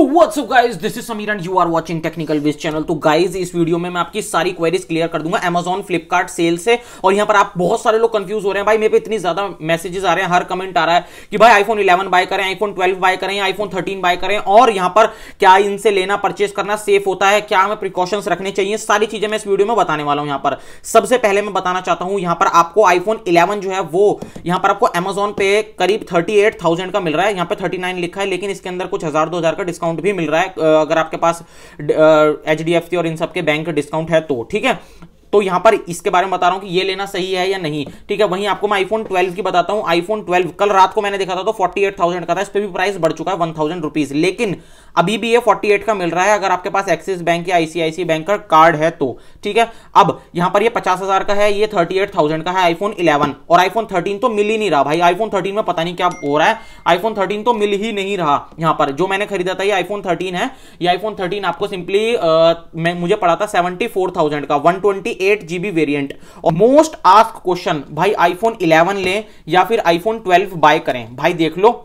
so what's up guys this is Sameer and you are watching technical wiz channel तो guys इस video में मैं आपकी सारी क्वेरीज क्लियर कर दूंगा अमेजॉन फ्लिपकार्ट सेल से और यहां पर आप बहुत सारे लोग कंफ्यूज हो रहे हैं भाई मेरे पे इतनी ज्यादा मैसेजेस आ रहे हैं हर कमेंट आ रहा है कि भाई आईफोन इलेवन बाय करें आईफोन ट्वेल्व बाय करें आईफोन थर्टीन बाय करें और यहां पर क्या इनसे लेना परचेज करना सेफ होता है क्या हमें प्रिकॉशंस रखने चाहिए सारी चीजें मैं इस वीडियो में बताने वाला हूं यहां पर सबसे पहले मैं बताना चाहता हूं यहां पर आपको आईफोन इलेवन जो है वो यहां पर आपको अमेजोन पे करीब थर्टी का मिल रहा है यहां पर थर्टी लिखा है लेकिन इसके अंदर कुछ हजार दो का डिस्काउंट डिस्काउंट भी मिल रहा है अगर आपके पास एच और इन सब के बैंक डिस्काउंट है तो ठीक है तो यहां पर इसके बारे में बता रहा हूं कि ये लेना सही है या नहीं ठीक है वहीं आपको मैं आईफोन ट्वेल्व की बताता हूं आईफोन ट्वेल्व कल रात को मैंने देखा था तो 48,000 एट थाउजेंड का था इस पर भी प्राइस बढ़ चुका है वन थाउजेंड लेकिन अभी भी ये 48 का मिल रहा है अगर आपके पास एक्सिस बैंक या आईसीआईसी बैंक का कार्ड है तो ठीक है अब यहां पर ये 50,000 का है ये 38,000 का है आईफोन इलेवन और आईफोन थर्टीन तो मिल ही नहीं रहा भाई आईफोन थर्टीन में पता नहीं क्या हो रहा है आईफोन थर्टीन तो मिल ही नहीं रहा यहां पर जो मैंने खरीदा था ये आईफोन थर्टीन है ये आईफोन थर्टीन आपको सिंपली मुझे पड़ा था सेवेंटी थाउजेंड का one twenty eight GB variant और मोस्ट आस्क क्वेश्चन भाई आईफोन 11 लें या फिर आईफोन 12 बाय करें भाई देख लो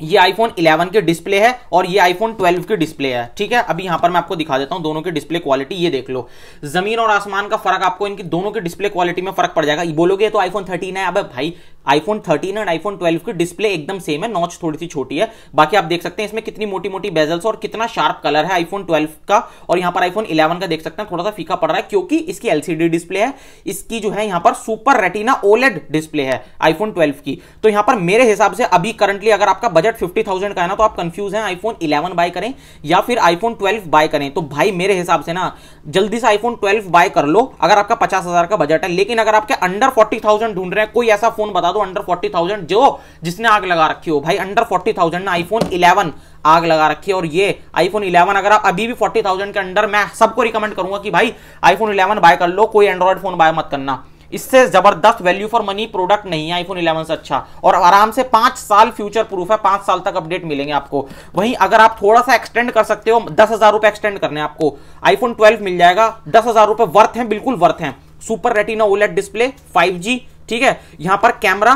ये आईफोन 11 के डिस्प्ले है और ये आईफोन 12 के डिस्प्ले है ठीक है अभी यहां पर मैं आपको दिखा देता हूं दोनों के डिस्प्ले क्वालिटी ये देख लो जमीन और आसमान का फर्क आपको इनकी दोनों के डिस्प्ले क्वालिटी में फर्क पड़ जाएगा बोलोगे तो आईफोन 13 है अब भाई आईफोन 13 एंड आईफोन 12 की डिस्प्ले एकदम सेम है नॉच थोड़ी सी छोटी है बाकी आप देख सकते हैं इसमें कितनी मोटी मोटी बेजल्स और कितना शार्प कलर है आईफोन 12 का और यहां पर आईफोन 11 का देख सकते हैं थोड़ा सा फीका पड़ रहा है क्योंकि इसकी एलसीडी डिस्प्ले है इसकी जो है यहां पर सुपर रेटिना ओलेड डिस्प्ले है आईफोन ट्वेल्व की तो यहाँ पर मेरे हिसाब से अभी करंटली अगर आपका बजट फिफ्टी थाउजेंड का है ना तो आप कंफ्यूज है आईफोन इलेवन बाय करें या फिर आईफोन ट्वेल्व बाय करें तो भाई मेरे हिसाब से ना जल्दी से आईफोन ट्वेल्व बाय कर लो अगर आपका पचास हजार का बजट है लेकिन अगर आपके अंडर फोर्टी थाउजेंड ढूंढ रहे हैं कोई ऐसा फोन बता बता दो अंडर फोर्टी थाउजेंड जो जिसने आग लगा रखी हो भाई अंडर फोर्टी थाउजेंड ने आईफोन इलेवन आग लगा रखी है और ये आईफोन इलेवन अगर आप अभी भी फोर्टी थाउजेंड के अंडर मैं सबको रिकमेंड करूंगा कि भाई आईफोन इलेवन बाय कर लो कोई एंड्रॉयड फोन बाय मत करना इससे जबरदस्त वैल्यू फॉर मनी प्रोडक्ट नहीं है आईफोन 11 से अच्छा और आराम से पांच साल फ्यूचर प्रूफ है पांच साल तक अपडेट मिलेंगे आपको वहीं अगर आप थोड़ा सा एक्सटेंड कर सकते हो दस हजार रुपए एक्सटेंड करने आपको आईफोन 12 मिल जाएगा दस हजार रुपए वर्थ है बिल्कुल वर्थ है super retina OLED display five G ठीक है यहां पर कैमरा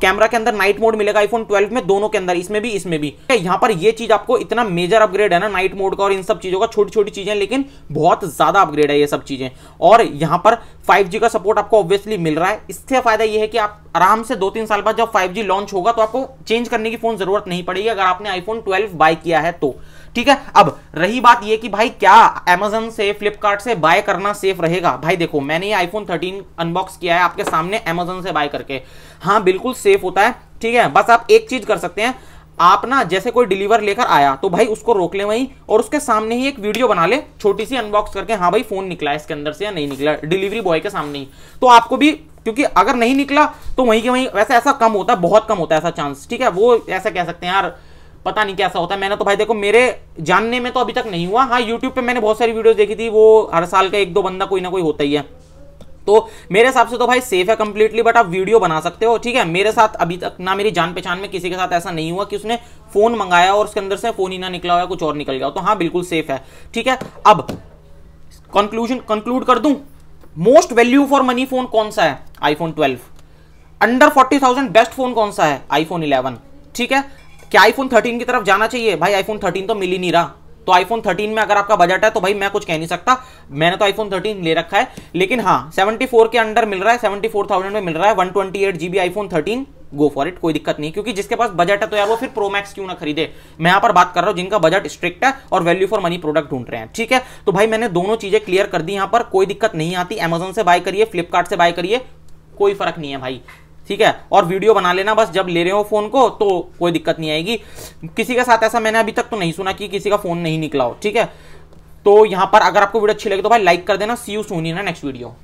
कैमरा के अंदर नाइट मोड मिलेगा आईफोन 12 में दोनों के अंदर इसमें भी इसमें भी यहां पर यह चीज आपको इतना मेजर अपग्रेड है ना नाइट मोड का और इन सब चीजों का छोटी छोटी चीजें लेकिन बहुत ज्यादा अपग्रेड है ये सब चीजें और यहां पर जी का सपोर्ट आपको ऑब्वियसली मिल रहा है इससे फायदा यह है कि आप आराम से दो तीन साल बाद जब जी लॉन्च होगा तो आपको चेंज करने की फोन जरूरत नहीं पड़ेगी अगर आपने आईफोन ट्वेल्व बाय किया है तो ठीक है अब रही बात यह कि भाई क्या अमेजन से फ्लिपकार्ट से बाय करना सेफ रहेगा भाई देखो मैंने ये आईफोन 13 अनबॉक्स किया है आपके सामने अमेजोन से बाय करके हाँ बिल्कुल सेफ होता है ठीक है बस आप एक चीज कर सकते हैं आप ना जैसे कोई डिलीवर लेकर आया तो भाई उसको रोक ले वहीं और उसके सामने ही एक वीडियो बना ले छोटी सी अनबॉक्स करके हाँ भाई फोन निकला इसके अंदर से या नहीं निकला डिलीवरी बॉय के सामने ही तो आपको भी क्योंकि अगर नहीं निकला तो वहीं के वहीं वैसे ऐसा कम होता है बहुत कम होता है ऐसा चांस ठीक है वो ऐसा कह सकते हैं यार पता नहीं कैसा होता है मैंने तो भाई देखो मेरे जानने में तो अभी तक नहीं हुआ हाँ यूट्यूब पर मैंने बहुत सारी वीडियो देखी थी वो हर साल का एक दो बंदा कोई ना कोई होता ही है तो मेरे हिसाब से तो भाई सेफ है कंप्लीटली बट आप वीडियो बना सकते हो ठीक है मेरे साथ अभी तक ना मेरी जान पहचान में किसी के साथ ऐसा नहीं हुआ कि उसने फोन मंगाया और उसके अंदर से फोन ही ना निकला हुआ कुछ और निकल गया तो हाँ बिल्कुल सेफ है ठीक है अब कंक्लूजन कंक्लूड कर दू most value for money phone कौन सा है iPhone twelve under forty best phone कौन सा है आईफोन इलेवन ठीक है क्या आईफोन थर्टीन की तरफ जाना चाहिए भाई आईफोन 13 तो मिल ही नहीं रहा तो आईफोन 13 में अगर आपका बजट है तो भाई मैं कुछ कह नहीं सकता मैंने तो आईफोन 13 ले रखा है लेकिन हाँ 74 के अंडर मिल रहा है 74,000 में मिल रहा है 128 GB iPhone 13 go for it कोई दिक्कत नहीं क्योंकि जिसके पास बजट है तो यार वो फिर प्रोमैक्स क्यों ना खरीदे मैं यहां पर बात कर रहा हूं जिनका बजट स्ट्रिक्ट है और वैल्यू फॉर मनी प्रोडक्ट ढूंढ रहे हैं ठीक है तो भाई मैंने दोनों चीजें क्लियर कर दी यहां पर कोई दिक्कत नहीं आती अमेजोन से बाय करिए फ्लिपकार्ट से बाय करिए कोई फर्क नहीं है भाई ठीक है और वीडियो बना लेना बस जब ले रहे हो फोन को तो कोई दिक्कत नहीं आएगी किसी के साथ ऐसा मैंने अभी तक तो नहीं सुना कि किसी का फोन नहीं निकला हो ठीक है तो यहाँ पर अगर आपको वीडियो अच्छी लगे तो भाई लाइक कर देना सी यू सोनी ना नेक्स्ट वीडियो